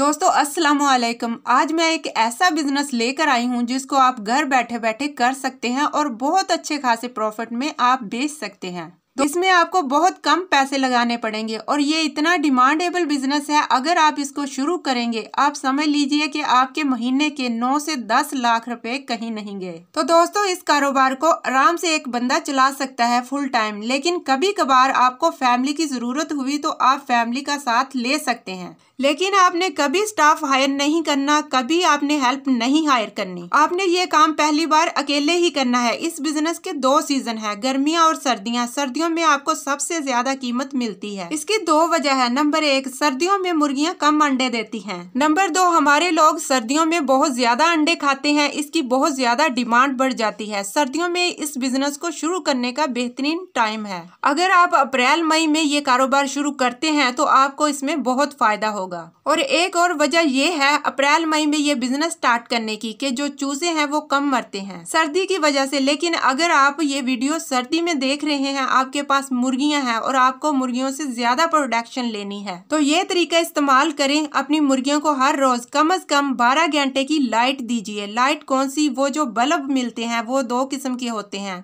दोस्तों अस्सलाम वालेकुम आज मैं एक ऐसा बिज़नेस लेकर आई हूं जिसको आप घर बैठे बैठे कर सकते हैं और बहुत अच्छे खासे प्रॉफिट में आप बेच सकते हैं तो इसमें आपको बहुत कम पैसे लगाने पड़ेंगे और ये इतना डिमांडेबल बिजनेस है अगर आप इसको शुरू करेंगे आप समझ लीजिए कि आपके महीने के 9 से 10 लाख रुपए कहीं नहीं गए तो दोस्तों इस कारोबार को आराम से एक बंदा चला सकता है फुल टाइम लेकिन कभी कभार आपको फैमिली की जरूरत हुई तो आप फैमिली का साथ ले सकते हैं लेकिन आपने कभी स्टाफ हायर नहीं करना कभी आपने हेल्प नहीं हायर करनी आपने ये काम पहली बार अकेले ही करना है इस बिजनेस के दो सीजन है गर्मियाँ और सर्दियाँ सर्दियों में आपको सबसे ज्यादा कीमत मिलती है इसकी दो वजह है नंबर एक सर्दियों में मुर्गियाँ कम अंडे देती है नंबर दो हमारे लोग सर्दियों में बहुत ज्यादा अंडे खाते हैं इसकी बहुत ज्यादा डिमांड बढ़ जाती है सर्दियों में इस बिजनेस को शुरू करने का बेहतरीन टाइम है अगर आप अप्रैल मई में ये कारोबार शुरू करते हैं तो आपको इसमें बहुत फायदा होगा और एक और वजह ये है अप्रैल मई में ये बिजनेस स्टार्ट करने की कि जो चूजे हैं वो कम मरते हैं सर्दी की वजह से लेकिन अगर आप ये वीडियो सर्दी में देख रहे हैं आप आपके पास मुर्गियां हैं और आपको मुर्गियों से ज्यादा प्रोडक्शन लेनी है तो ये तरीका इस्तेमाल करें अपनी मुर्गियों को हर रोज कम अज कम बारह घंटे की लाइट दीजिए लाइट कौन सी वो जो बल्ब मिलते हैं वो दो किस्म के होते हैं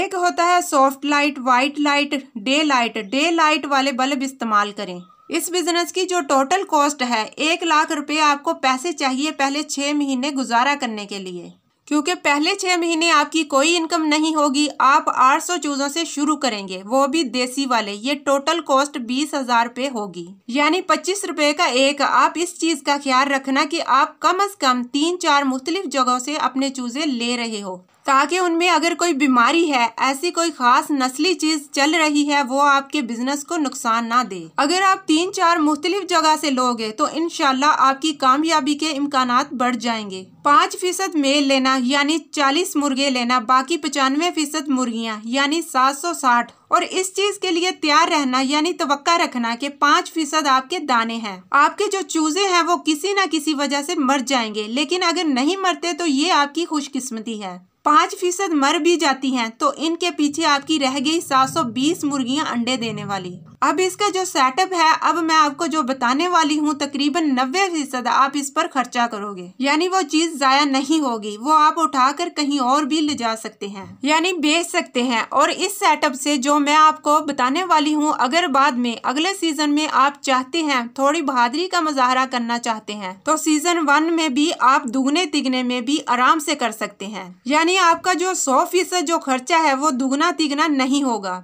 एक होता है soft light white light daylight daylight वाले बल्ब इस्तेमाल करें इस बिजनेस की जो टोटल कॉस्ट है एक लाख रुपए आपको पैसे चाहिए पहले छह महीने गुजारा करने के लिए क्योंकि पहले छः महीने आपकी कोई इनकम नहीं होगी आप 800 चूज़ों से शुरू करेंगे वो भी देसी वाले ये टोटल कॉस्ट बीस हज़ार रुपये होगी यानी पच्चीस रुपये का एक आप इस चीज़ का ख्याल रखना कि आप कम अज़ कम तीन चार मुख्तलिफ जगहों से अपने चूज़े ले रहे हो ताकि उनमें अगर कोई बीमारी है ऐसी कोई खास नस्ली चीज चल रही है वो आपके बिजनेस को नुकसान ना दे अगर आप तीन चार मुख्तलिफ जगह से लोगे तो इनशाला आपकी कामयाबी के इम्कान बढ़ जाएंगे पाँच फीसद मेल लेना यानी चालीस मुर्गे लेना बाकी पचानवे फीसद मुर्गियाँ यानी सात सौ साठ और इस चीज के लिए तैयार रहना यानी तो रखना की पाँच फीसद आपके दाने हैं आपके जो चूजे हैं वो किसी न किसी वजह से मर जाएंगे लेकिन अगर नहीं मरते तो ये आपकी खुशकिस्मती है पाँच फीसद मर भी जाती हैं तो इनके पीछे आपकी रह गई 720 मुर्गियां अंडे देने वाली अब इसका जो सेटअप है अब मैं आपको जो बताने वाली हूँ तकरीबन नब्बे फीसद आप इस पर खर्चा करोगे यानी वो चीज़ ज़ाया नहीं होगी वो आप उठाकर कहीं और भी ले जा सकते हैं यानी बेच सकते हैं और इस सेटअप से जो मैं आपको बताने वाली हूँ अगर बाद में अगले सीजन में आप चाहते हैं थोड़ी बहादरी का मुजाहरा करना चाहते हैं तो सीजन वन में भी आप दुगने तिगने में भी आराम से कर सकते हैं यानी आपका जो सौ फीसद जो खर्चा है वो दुगना तिगना नहीं होगा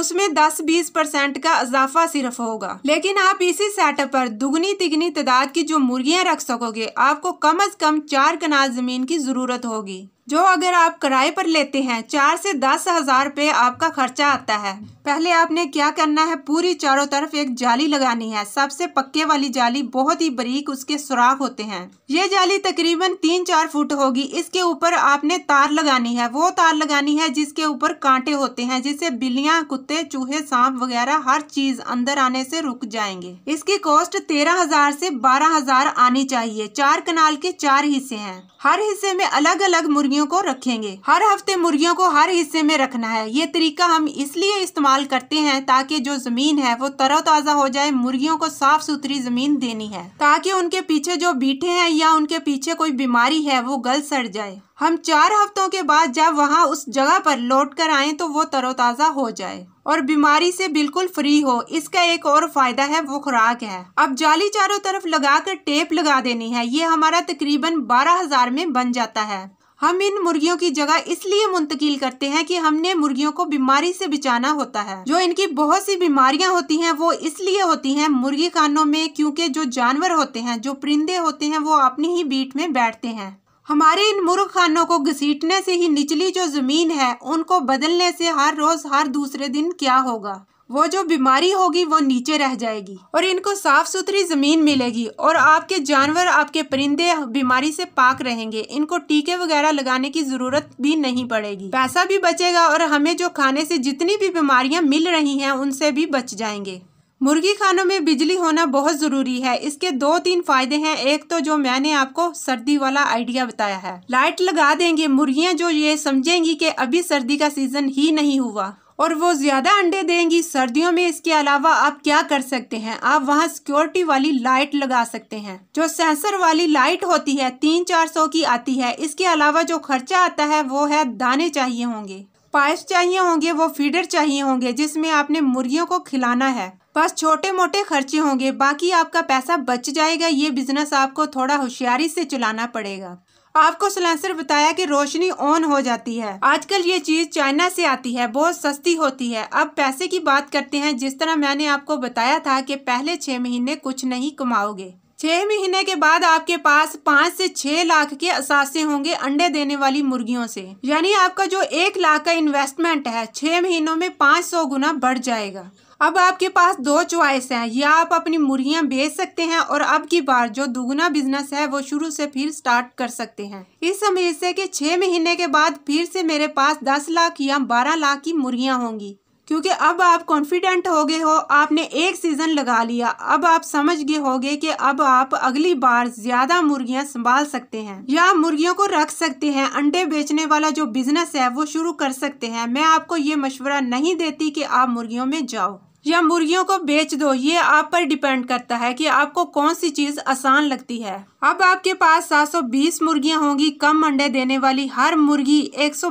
उसमें 10-20 परसेंट का इजाफा सिर्फ होगा लेकिन आप इसी सेटअप पर दुगनी तिगनी तादाद की जो मुर्गियाँ रख सकोगे आपको कम अज कम चार कनाल जमीन की जरूरत होगी जो अगर आप किराए पर लेते हैं चार से दस हज़ार रुपये आपका खर्चा आता है पहले आपने क्या करना है पूरी चारों तरफ एक जाली लगानी है सबसे पक्के वाली जाली बहुत ही बारीक उसके सुराख होते हैं ये जाली तकरीबन तीन चार फुट होगी इसके ऊपर आपने तार लगानी है वो तार लगानी है जिसके ऊपर कांटे होते हैं जिससे बिल्लियां कुत्ते चूहे सांप वगैरह हर चीज अंदर आने से रुक जाएंगे इसकी कॉस्ट तेरह हजार से बारह हजार आनी चाहिए चार कनाल के चार हिस्से हैं हर हिस्से में अलग अलग मुर्गी मुर्गियों को रखेंगे हर हफ्ते मुर्गियों को हर हिस्से में रखना है ये तरीका हम इसलिए इस्तेमाल करते हैं ताकि जो जमीन है वो तरोताज़ा हो जाए मुर्गियों को साफ सुथरी जमीन देनी है ताकि उनके पीछे जो बीठे हैं या उनके पीछे कोई बीमारी है वो गल सड़ जाए हम चार हफ्तों के बाद जब वहाँ उस जगह पर लौट कर आए तो वो तरोताज़ा हो जाए और बीमारी से बिल्कुल फ्री हो इसका एक और फायदा है वो खुराक है अब जाली चारों तरफ लगाकर टेप लगा देनी है ये हमारा तकरीबन बारह हजार में बन जाता है हम इन मुर्गियों की जगह इसलिए मुंतकिल करते हैं कि हमने मुर्गियों को बीमारी से बचाना होता है जो इनकी बहुत सी बीमारियां होती हैं वो इसलिए होती हैं मुर्गी खानों में क्योंकि जो जानवर होते हैं जो परिंदे होते हैं वो अपनी ही बीट में बैठते हैं हमारे इन मुर्ग खानों को घसीटने से ही निचली जो ज़मीन है उनको बदलने से हर रोज़ हर दूसरे दिन क्या होगा वो जो बीमारी होगी वो नीचे रह जाएगी और इनको साफ सुथरी ज़मीन मिलेगी और आपके जानवर आपके परिंदे बीमारी से पाक रहेंगे इनको टीके वगैरह लगाने की ज़रूरत भी नहीं पड़ेगी पैसा भी बचेगा और हमें जो खाने से जितनी भी बीमारियाँ मिल रही हैं उनसे भी बच जाएंगे मुर्गी खानों में बिजली होना बहुत ज़रूरी है इसके दो तीन फायदे हैं एक तो जो मैंने आपको सर्दी वाला आइडिया बताया है लाइट लगा देंगे मुर्गियां जो ये समझेंगी कि अभी सर्दी का सीजन ही नहीं हुआ और वो ज़्यादा अंडे देंगी सर्दियों में इसके अलावा आप क्या कर सकते हैं आप वहाँ सिक्योरिटी वाली लाइट लगा सकते हैं जो सेंसर वाली लाइट होती है तीन चार सौ की आती है इसके अलावा जो खर्चा आता है वो है दाने चाहिए होंगे पाइप चाहिए होंगे वो फीडर चाहिए होंगे जिसमें आपने मुर्गियों को खिलाना है बस छोटे मोटे खर्चे होंगे बाकी आपका पैसा बच जाएगा ये बिजनेस आपको थोड़ा होशियारी से चलाना पड़ेगा आपको सिलेंसर बताया कि रोशनी ऑन हो जाती है आजकल ये चीज चाइना से आती है बहुत सस्ती होती है अब पैसे की बात करते हैं जिस तरह मैंने आपको बताया था कि पहले छह महीने कुछ नहीं कमाओगे छह महीने के बाद आपके पास पाँच से छह लाख के असासे होंगे अंडे देने वाली मुर्गियों से यानी आपका जो एक लाख का इन्वेस्टमेंट है छह महीनों में पाँच सौ गुना बढ़ जाएगा अब आपके पास दो चॉइस हैं या आप अपनी मुर्गियाँ बेच सकते हैं और अब की बार जो दुगना बिजनेस है वो शुरू से फिर स्टार्ट कर सकते हैं इस उम्मीद से कि छः महीने के बाद फिर से मेरे पास दस लाख या बारह लाख की मुर्गियाँ होंगी क्योंकि अब आप कॉन्फिडेंट हो गए हो आपने एक सीज़न लगा लिया अब आप समझ गए होगे कि अब आप अगली बार ज़्यादा मुर्गियां संभाल सकते हैं या मुर्गियों को रख सकते हैं अंडे बेचने वाला जो बिजनेस है वो शुरू कर सकते हैं मैं आपको ये मशवरा नहीं देती कि आप मुर्गियों में जाओ या मुर्गियों को बेच दो ये आप पर डिपेंड करता है कि आपको कौन सी चीज़ आसान लगती है अब आपके पास 720 मुर्गियां होंगी कम अंडे देने वाली हर मुर्गी एक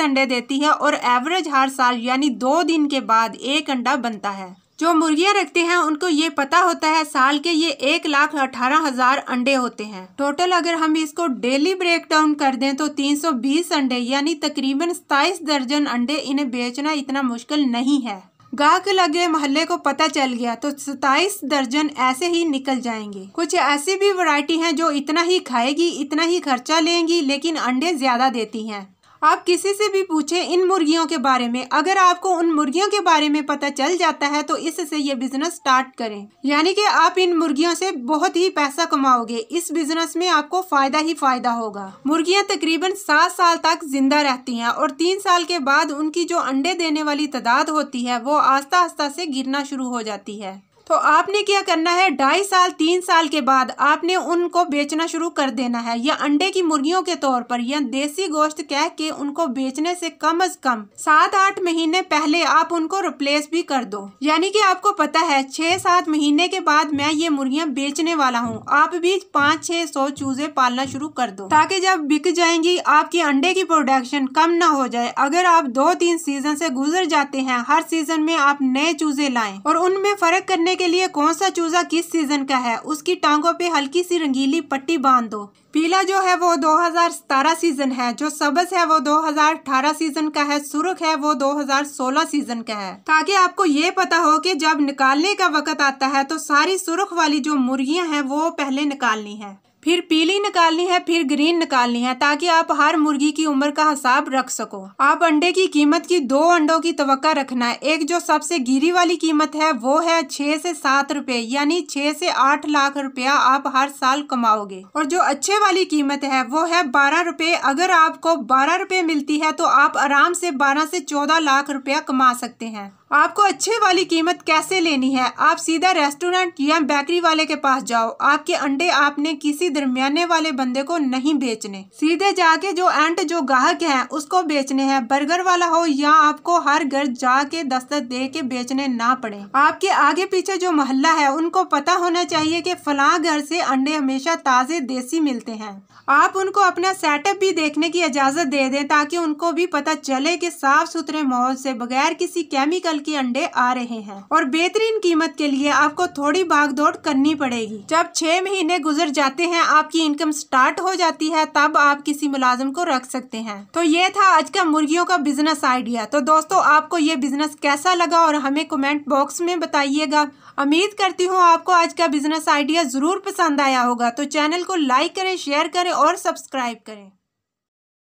अंडे देती है और एवरेज हर साल यानी दो दिन के बाद एक अंडा बनता है जो मुर्गियां रखते हैं उनको ये पता होता है साल के ये एक लाख अठारह हजार अंडे होते हैं टोटल अगर हम इसको डेली ब्रेक डाउन कर दें तो 320 अंडे यानी तकरीबन सताइस दर्जन अंडे इन्हें बेचना इतना मुश्किल नहीं है गांव के लगे मोहल्ले को पता चल गया तो सताइस दर्जन ऐसे ही निकल जाएंगे कुछ ऐसी भी वैरायटी हैं जो इतना ही खाएगी इतना ही खर्चा लेंगी लेकिन अंडे ज़्यादा देती हैं आप किसी से भी पूछें इन मुर्गियों के बारे में अगर आपको उन मुर्गियों के बारे में पता चल जाता है तो इससे ये बिजनेस स्टार्ट करें यानी कि आप इन मुर्गियों से बहुत ही पैसा कमाओगे इस बिजनेस में आपको फायदा ही फायदा होगा मुर्गियां तकरीबन सात साल तक जिंदा रहती हैं और तीन साल के बाद उनकी जो अंडे देने वाली तादाद होती है वो आस्ता आस्ता से गिरना शुरू हो जाती है तो आपने क्या करना है ढाई साल तीन साल के बाद आपने उनको बेचना शुरू कर देना है या अंडे की मुर्गियों के तौर पर या देसी गोश्त कह के उनको बेचने से कम अज कम सात आठ महीने पहले आप उनको रिप्लेस भी कर दो यानी कि आपको पता है छह सात महीने के बाद मैं ये मुर्गियाँ बेचने वाला हूँ आप भी पाँच छह सौ चूजे पालना शुरू कर दो ताकि जब बिक जाएंगी आपकी अंडे की प्रोडक्शन कम न हो जाए अगर आप दो तीन सीजन से गुजर जाते हैं हर सीजन में आप नए चूजे लाए और उनमें फर्क करने के लिए कौन सा चूजा किस सीजन का है उसकी टांगों पे हल्की सी रंगीली पट्टी बांध दो पीला जो है वो 2017 सीजन है जो सबस है वो 2018 सीजन का है सुरख है वो 2016 सीजन का है ताकि आपको ये पता हो कि जब निकालने का वक्त आता है तो सारी सुरख वाली जो मुर्गियां हैं वो पहले निकालनी है फिर पीली निकालनी है फिर ग्रीन निकालनी है ताकि आप हर मुर्गी की उम्र का हिसाब रख सको आप अंडे की कीमत की दो अंडों की तो रखना है एक जो सबसे गिरी वाली कीमत है वो है छः से सात रुपये यानी छः से आठ लाख रुपया आप हर साल कमाओगे और जो अच्छे वाली कीमत है वो है बारह रुपये अगर आपको बारह रुपये मिलती है तो आप आराम से बारह से चौदह लाख रुपया कमा सकते हैं आपको अच्छे वाली कीमत कैसे लेनी है आप सीधा रेस्टोरेंट या बेकरी वाले के पास जाओ आपके अंडे आपने किसी दरमियाने वाले बंदे को नहीं बेचने सीधे जाके जो एंड जो ग्राहक है उसको बेचने हैं बर्गर वाला हो या आपको हर घर जाके दस्तक दे के बेचने ना पड़े आपके आगे पीछे जो मोहल्ला है उनको पता होना चाहिए की फला घर से अंडे हमेशा ताज़े देसी मिलते हैं आप उनको अपना सेटअप भी देखने की इजाज़त दे दे ताकि उनको भी पता चले की साफ़ सुथरे माहौल से बगैर किसी केमिकल के अंडे आ रहे हैं और बेहतरीन कीमत के लिए आपको थोड़ी भाग दौड़ करनी पड़ेगी जब छह महीने गुजर जाते हैं आपकी इनकम स्टार्ट हो जाती है तब आप किसी मुलाजम को रख सकते हैं तो ये था आज का मुर्गियों का बिजनेस आइडिया तो दोस्तों आपको ये बिजनेस कैसा लगा और हमें कमेंट बॉक्स में बताइएगा उम्मीद करती हूँ आपको आज का बिजनेस आइडिया जरूर पसंद आया होगा तो चैनल को लाइक करें शेयर करें और सब्सक्राइब करें